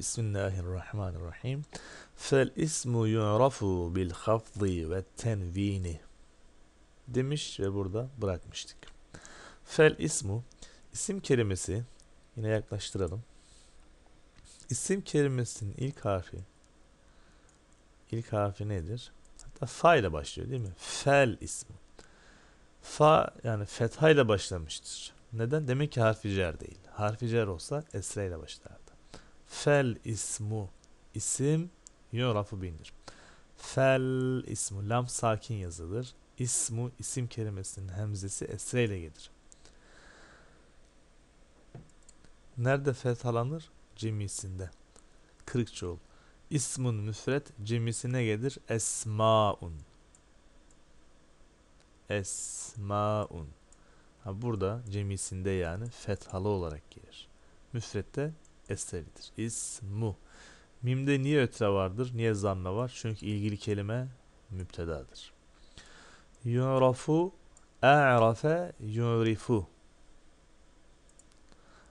Bismillahirrahmanirrahim. Fel ismu yu'rafu bil hafzi ve tenvini. Demiş ve burada bırakmıştık. Fel ismu isim kelimesi yine yaklaştıralım. İsim kelimesinin ilk harfi ilk harfi nedir? Hatta fa ile başlıyor değil mi? Fel ismi. Fa yani fetha ile başlamıştır. Neden? Demek ki harfi cer değil. Harfi cer olsa esre ile başlar. Fel ismu isim yurafu bilinir. Fel ismu lam sakin yazılır. İsmu isim kelimesinin hemzesi esre ile gelir. Nerede fethalanır? Cimisinde. Kırıkçoğul. İsmun müfret cimisine gelir. Esmaun. Esmaun. Ha burada cemisinde yani fethalı olarak gelir. Müfrette eseridir. İsmu. Mimde niye ötre vardır? Niye zanla var? Çünkü ilgili kelime müptedadır. Yurafu a'rafe yurifu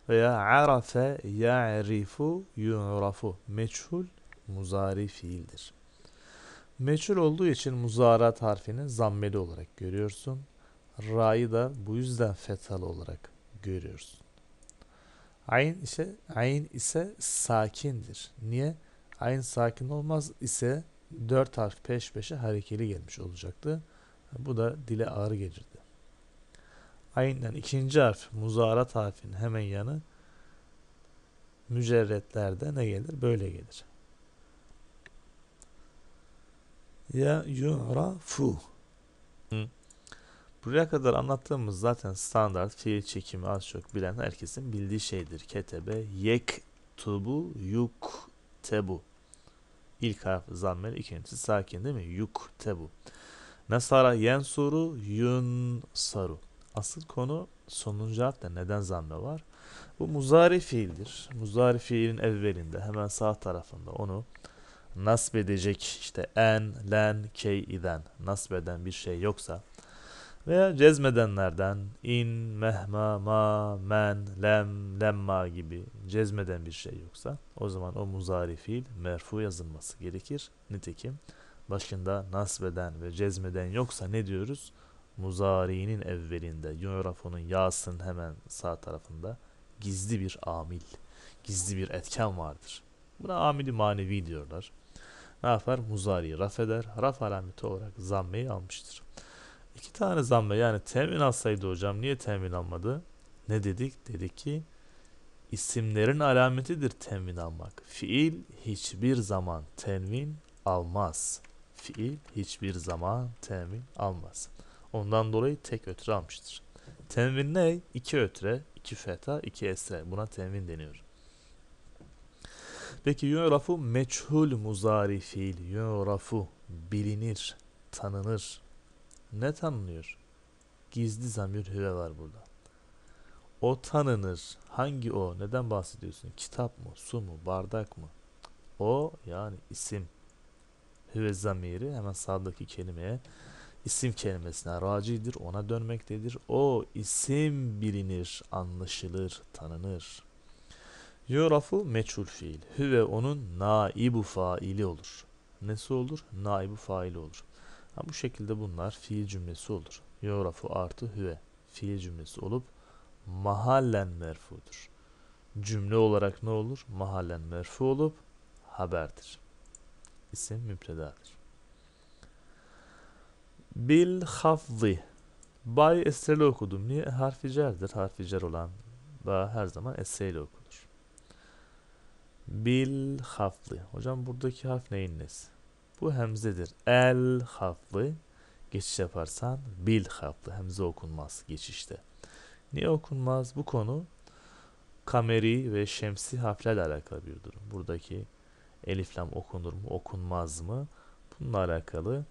veya arafe ya'rifu yurafu meçhul muzari fiildir. Meçhul olduğu için muzarat harfini zammeli olarak görüyorsun. Ra'yı da bu yüzden fethalı olarak görüyorsun. Ayn ise, ayn ise sakindir. Niye? Ayn sakin olmaz ise dört harf peş peşe harekeli gelmiş olacaktı. Bu da dile ağır gelirdi. Ayn'den ikinci harf muzarat harfinin hemen yanı mücerretlerde ne gelir? Böyle gelir. Ya yu'rafu Buraya kadar anlattığımız zaten standart fiil çekimi az çok bilen herkesin bildiği şeydir. Ketebe, yek, tubu, yuk, tebu. İlk harf zammeli, ikincisi sakin değil mi? Yuk, tebu. Nasara yensuru, yun, saru. Asıl konu sonuncu harfte neden zamme var? Bu muzari fiildir. Muzari fiilin evvelinde hemen sağ tarafında onu nasbedecek işte en, len, key, iden nasbeden bir şey yoksa veya cezmedenlerden in, mehma, ma, men, lem, lemma gibi cezmeden bir şey yoksa o zaman o muzari fiil merfu yazılması gerekir. Nitekim başında nasbeden ve cezmeden yoksa ne diyoruz? Muzari'nin evvelinde, yurafunun yasının hemen sağ tarafında gizli bir amil, gizli bir etken vardır. Buna amili manevi diyorlar. Ne yapar? Muzari raf eder. Raf alameti olarak zammeyi almıştır. İki tane zamme yani temin alsaydı hocam niye temin almadı? Ne dedik? Dedi ki isimlerin alametidir temin almak. Fiil hiçbir zaman temin almaz. Fiil hiçbir zaman temin almaz. Ondan dolayı tek ötre almıştır. Temin ne? İki ötre, iki feta, iki esre. Buna temin deniyor. Peki yu'rafu meçhul muzari fiil. Yu'rafu bilinir, tanınır, ne tanınıyor? Gizli zamir hüve var burada. O tanınır. Hangi o? Neden bahsediyorsun? Kitap mı? Su mu? Bardak mı? O yani isim. Hüve zamiri hemen sağdaki kelimeye isim kelimesine racidir. Ona dönmektedir. O isim bilinir, anlaşılır, tanınır. Yorafu meçhul fiil. Hüve onun naibu faili olur. Nesi olur? Naibu faili olur. Ha, bu şekilde bunlar fiil cümlesi olur. Yorafu artı hüve fiil cümlesi olup mahallen merfudur. Cümle olarak ne olur? Mahallen merfu olup haberdir. İsim müptedadır. Bil hafzi Bay esreli okudum. Niye? E, harfi cerdir. Harfi cer olan ba her zaman esreyle okunur. Bil hafli. Hocam buradaki harf neyin nesi? Bu hemzedir. El harfli geçiş yaparsan bil harfli hemze okunmaz geçişte. Niye okunmaz? Bu konu kameri ve şemsi harflerle alakalı bir durum. Buradaki elif lam okunur mu okunmaz mı? Bununla alakalı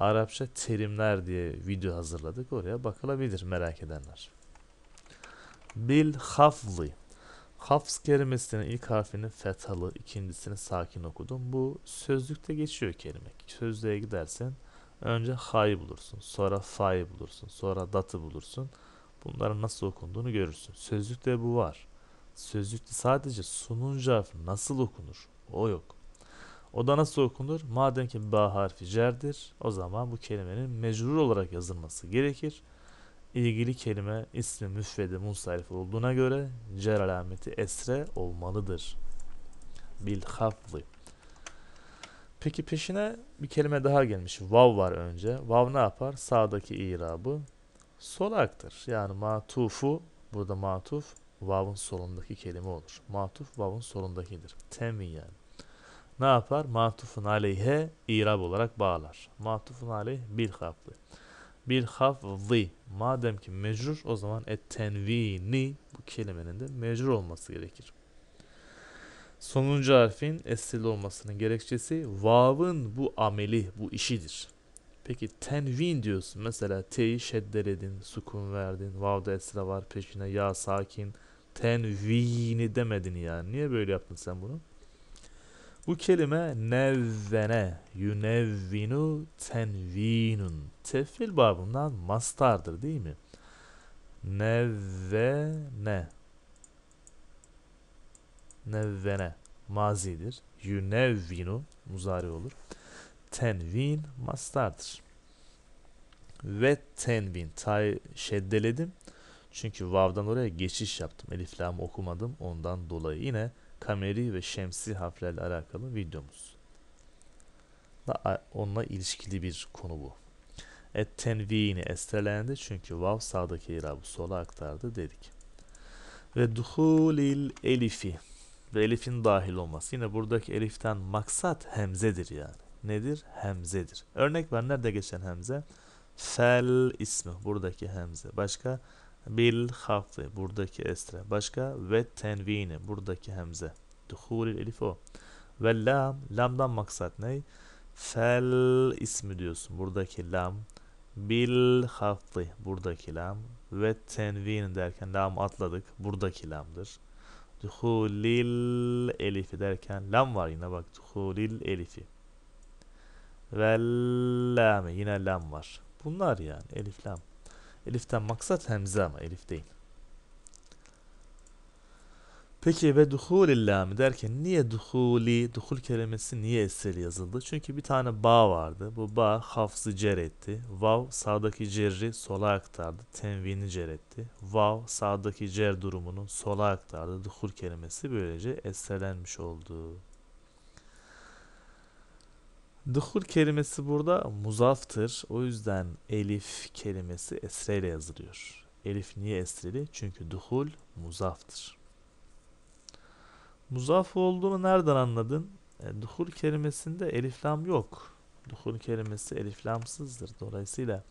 Arapça terimler diye video hazırladık. Oraya bakılabilir merak edenler. Bil hafli Hafs kelimesinin ilk harfinin fethalı, ikincisini sakin okudum. Bu sözlükte geçiyor kelime. Sözlüğe gidersen önce ha'yı bulursun, sonra fa'yı bulursun, sonra dat'ı bulursun. Bunların nasıl okunduğunu görürsün. Sözlükte bu var. Sözlükte sadece sununca harfi nasıl okunur o yok. O da nasıl okunur? Madem ki ba harfi cerdir o zaman bu kelimenin mecrur olarak yazılması gerekir ilgili kelime ismi müfredi musarif olduğuna göre cer alameti esre olmalıdır. Bil hafzi. Peki peşine bir kelime daha gelmiş. Vav var önce. Vav ne yapar? Sağdaki irabı sola aktır. Yani matufu burada matuf vav'ın solundaki kelime olur. Matuf vav'ın solundakidir. Temin yani. Ne yapar? Matufun aleyhe irab olarak bağlar. Matufun aleyh bil hafzi bil hafzi madem ki mecrur o zaman et tenvini bu kelimenin de mecrur olması gerekir. Sonuncu harfin esirli olmasının gerekçesi vav'ın bu ameli, bu işidir. Peki tenvin diyorsun. Mesela t'yi şeddeledin, sukun verdin, vav'da esra var, peşine ya sakin, tenvini demedin yani. Niye böyle yaptın sen bunu? Bu kelime nevvene, yunevvinu tenvinun. Tefil babından mastardır değil mi? Nevvene. Nevvene mazidir. Yunevvinu muzari olur. Tenvin mastardır. Ve tenvin tay şeddeledim. Çünkü vav'dan oraya geçiş yaptım. eliflamı okumadım. Ondan dolayı yine kameri ve şemsi harflerle alakalı videomuz. Da onunla ilişkili bir konu bu. Et tenvini estelendi çünkü vav sağdaki irabı sola aktardı dedik. Ve duhulil elifi ve elifin dahil olması. Yine buradaki eliften maksat hemzedir yani. Nedir? Hemzedir. Örnek var. Nerede geçen hemze? Fel ismi. Buradaki hemze. Başka? bil hafı buradaki esre başka ve tenvini buradaki hemze duhulil elif o ve lam lamdan maksat ne fel ismi diyorsun buradaki lam bil hafı buradaki lam ve tenvin derken lam atladık buradaki lamdır duhulil elifi derken lam var yine bak duhulil elifi ve lam yine lam var bunlar yani elif lam Elif'ten maksat hemze ama elif değil. Peki ve duhulillami derken niye duhuli, duhul kelimesi niye eseri yazıldı? Çünkü bir tane ba vardı. Bu ba hafzı cer etti. Vav sağdaki cerri sola aktardı. Tenvini cer etti. Vav sağdaki cer durumunu sola aktardı. Duhul kelimesi böylece eserlenmiş oldu. Dıhur kelimesi burada muzaftır. O yüzden elif kelimesi esreyle yazılıyor. Elif niye esreli? Çünkü duhul muzaftır. Muzaf olduğunu nereden anladın? E, duhul kelimesinde eliflam yok. Duhul kelimesi eliflamsızdır. Dolayısıyla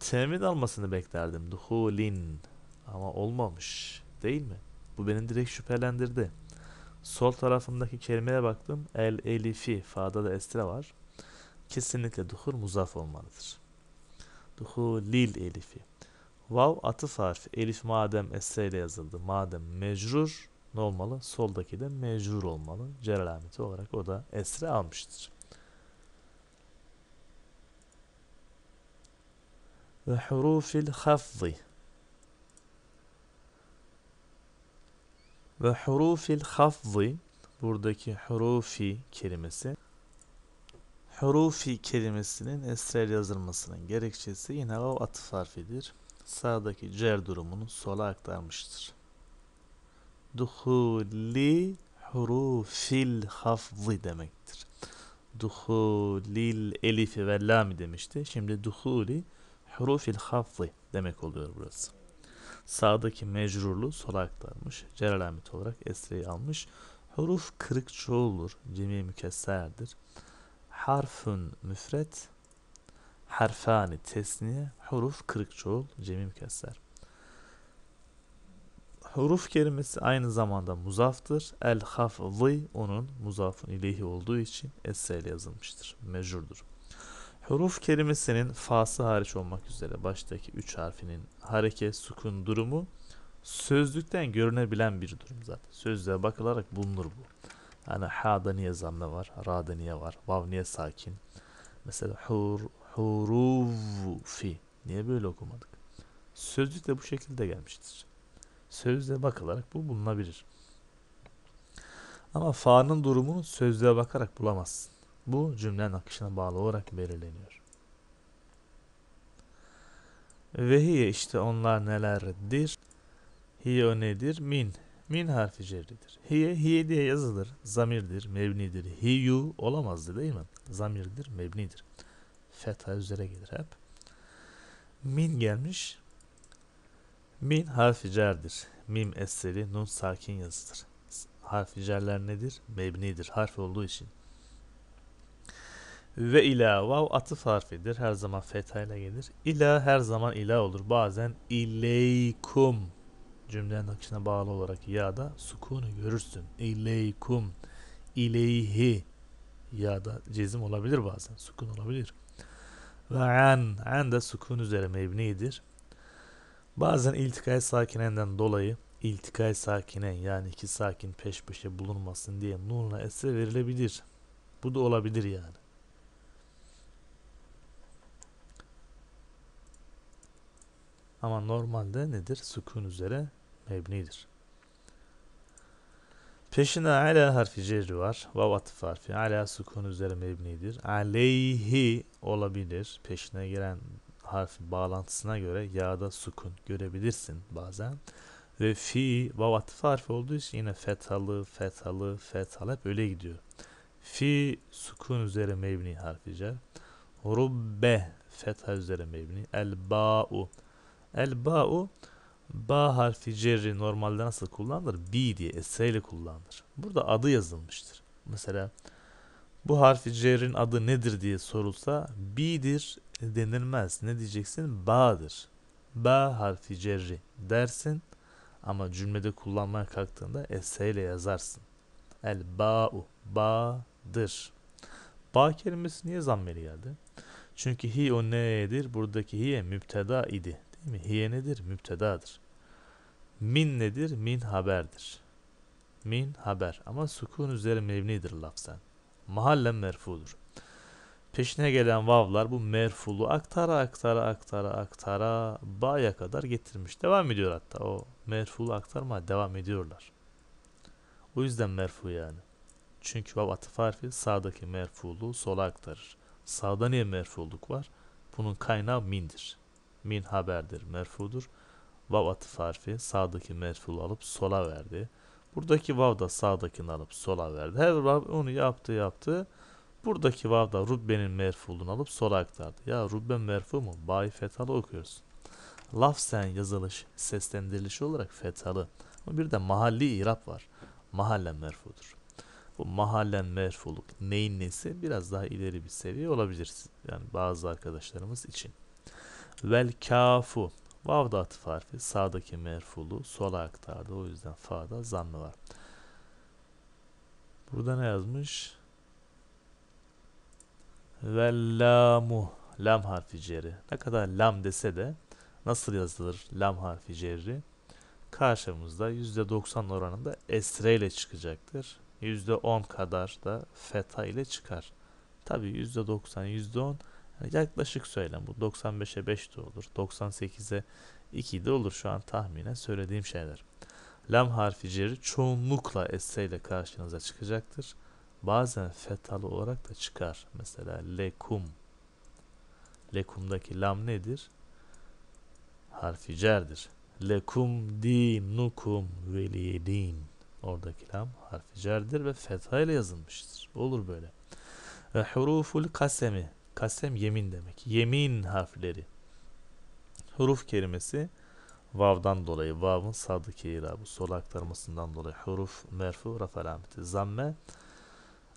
temin almasını beklerdim. Duhulin. Ama olmamış. Değil mi? Bu beni direkt şüphelendirdi. Sol tarafımdaki kelimeye baktım. El elifi. Fa'da da estre var. Kesinlikle duhur muzaf olmalıdır. Lil elifi. Vav atıf harfi. Elif madem esre ile yazıldı. Madem mecrur ne olmalı? Soldaki de mecrur olmalı. Cer alameti olarak o da esre almıştır. Ve hurufil hafzi. Ve hurufil hafzi buradaki hurufi kelimesi hurufi kelimesinin esrer yazılmasının gerekçesi yine o atıf harfidir. Sağdaki cer durumunu sola aktarmıştır. Duhuli hurufil hafzi demektir. Duhulil elifi ve lami demişti. Şimdi duhuli hurufil hafzi demek oluyor burası. Sağdaki mecrurlu sola aktarmış. Cerel Ahmet olarak esreyi almış. Huruf kırık çoğuldur. Cemi mükesserdir. Harfün müfret. Harfani tesniye. Huruf kırık çoğul. Cemi mükesser. Huruf kelimesi aynı zamanda muzaftır. El hafzı onun muzafın ileyhi olduğu için esre yazılmıştır. Mecurdur. Huruf kelimesinin fası hariç olmak üzere baştaki 3 harfinin hareket, sukun durumu sözlükten görünebilen bir durum zaten. Sözlüğe bakılarak bulunur bu. Hani ha'da niye zamme var, ra'da niye var, vav niye sakin. Mesela hur, hurufi. Niye böyle okumadık? Sözlük de bu şekilde gelmiştir. Sözlüğe bakılarak bu bulunabilir. Ama fa'nın durumunu sözlüğe bakarak bulamazsın. Bu cümlenin akışına bağlı olarak belirleniyor. Ve hiye işte onlar nelerdir? Hiye o nedir? Min. Min harfi cerridir. Hiye, hiye diye yazılır. Zamirdir, mebnidir. Hiyu olamazdı değil mi? Zamirdir, mebnidir. Fetha üzere gelir hep. Min gelmiş. Min harfi cerdir. Mim eseri, nun sakin yazıdır. Harfi cerler nedir? Mebnidir. Harf olduğu için. Ve ila vav atıf harfidir. Her zaman ile gelir. İla her zaman ila olur. Bazen ileykum cümlenin akışına bağlı olarak ya da sukunu görürsün. İleykum, ileyhi ya da cezim olabilir bazen. Sukun olabilir. Ve an, an da sukun üzere mebnidir. Bazen iltikay sakinenden dolayı iltikay sakine yani iki sakin peş peşe bulunmasın diye nurla esre verilebilir. Bu da olabilir yani. Ama normalde nedir? Sukun üzere mebnidir. Peşine ala harfi cerri var. Vav atıf harfi. Ala sukun üzere mebnidir. Aleyhi olabilir. Peşine gelen harfin bağlantısına göre yağda sukun görebilirsin bazen. Ve fi vav atıf harfi olduğu için yine fethalı, fethalı, fethalı hep öyle gidiyor. Fi sukun üzere mebni harfi cer. Rubbe fetha üzere mebni. El ba'u El ba'u ba harfi cerri normalde nasıl kullanılır? Bi diye ile kullanılır. Burada adı yazılmıştır. Mesela bu harfi cerrin adı nedir diye sorulsa bi'dir denilmez. Ne diyeceksin? Ba'dır. Ba harfi cerri dersin ama cümlede kullanmaya kalktığında ile yazarsın. El ba'u ba'dır. Ba kelimesi niye zammeli geldi? Çünkü hi o nedir? Buradaki hiye müpteda idi. Değil mi? Hiye nedir? Müptedadır. Min nedir? Min haberdir. Min haber. Ama sukun üzeri mevnidir lafzen. Mahallen merfudur. Peşine gelen vavlar bu merfulu aktara aktara aktara aktara baya kadar getirmiş. Devam ediyor hatta o merfulu aktarma devam ediyorlar. O yüzden merfu yani. Çünkü vav atıf harfi sağdaki merfulu sola aktarır. Sağda niye merfuluk var? Bunun kaynağı mindir. Min haberdir, merfudur. Vav atıf harfi sağdaki merful alıp sola verdi. Buradaki vav da sağdakini alıp sola verdi. Her vav onu yaptı yaptı. Buradaki vav da Rubbe'nin merfulunu alıp sola aktardı. Ya Rubben merfu mu? Bay fetalı okuyorsun. Laf sen yazılış, seslendirilişi olarak fetalı. Ama bir de mahalli irap var. Mahallen merfudur. Bu mahallen merfuluk neyin nesi biraz daha ileri bir seviye olabilir. Yani bazı arkadaşlarımız için. Vel kafu. Vav da atıf harfi. Sağdaki merfulu sola aktardı. O yüzden fa'da zammı var. Burada ne yazmış? Vel lamu, Lam harfi ceri. Ne kadar lam dese de nasıl yazılır lam harfi cerri? Karşımızda %90 oranında esre ile çıkacaktır. %10 kadar da feta ile çıkar. Tabi %90, %10 yaklaşık söylem bu 95'e 5 de olur 98'e 2 de olur şu an tahminen söylediğim şeyler. Lam harfi ciri çoğunlukla S ile karşınıza çıkacaktır. Bazen fetalı olarak da çıkar. Mesela lekum. Lekum'daki lam nedir? Harfi cerdir. Lekum dinukum veliyedin. Oradaki lam harfi cerdir ve fetha ile yazılmıştır. Olur böyle. Huruful kasemi Kasem yemin demek. Yemin harfleri. Huruf kelimesi vav'dan dolayı. Vav'ın sadık irabı. Sol aktarmasından dolayı. Huruf merfu raf alameti. Zamme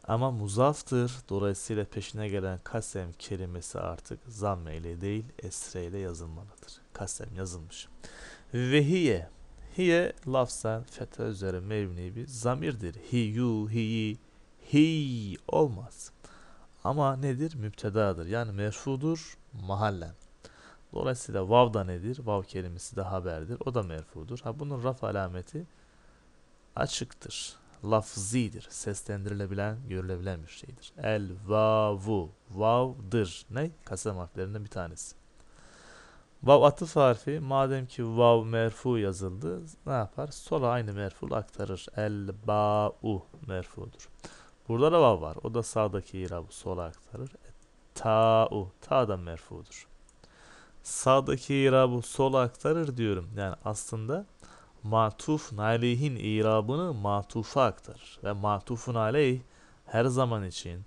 ama muzaftır. Dolayısıyla peşine gelen kasem kelimesi artık zamme ile değil esre ile yazılmalıdır. Kasem yazılmış. Vehiye. Hiye lafzen fetha üzere mevni bir zamirdir. Hiyu, hiyi, hi olmaz. Ama nedir? Müptedadır. Yani merfudur mahallen. Dolayısıyla vav da nedir? Vav kelimesi de haberdir. O da merfudur. Ha bunun raf alameti açıktır. Lafzidir. Seslendirilebilen, görülebilen bir şeydir. El vavu. Vavdır. Ne? Kasem harflerinden bir tanesi. Vav atıf harfi madem ki vav merfu yazıldı ne yapar? Sola aynı merful aktarır. El ba u merfudur. Burada da vav var. O da sağdaki irabı sola aktarır. E, ta'u. Ta da merfudur. Sağdaki irabı sola aktarır diyorum. Yani aslında matuf aleyhin irabını matufa aktarır. Ve matufun aleyh her zaman için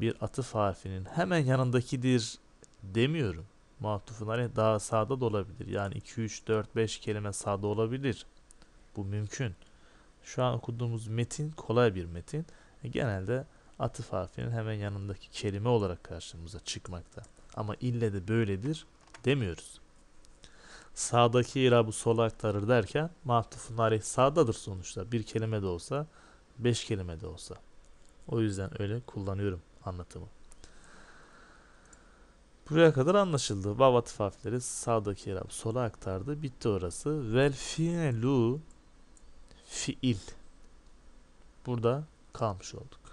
bir atıf harfinin hemen yanındakidir demiyorum. Matufun aleyh daha sağda da olabilir. Yani 2, 3, 4, 5 kelime sağda olabilir. Bu mümkün. Şu an okuduğumuz metin kolay bir metin genelde atıf harfinin hemen yanındaki kelime olarak karşımıza çıkmakta. Ama ille de böyledir demiyoruz. Sağdaki irabı sola aktarır derken mahtufun aleyh sağdadır sonuçta. Bir kelime de olsa, beş kelime de olsa. O yüzden öyle kullanıyorum anlatımı. Buraya kadar anlaşıldı. Vav atıf harfleri sağdaki irab sola aktardı. Bitti orası. Vel fi'lu fiil. Burada kalmış olduk.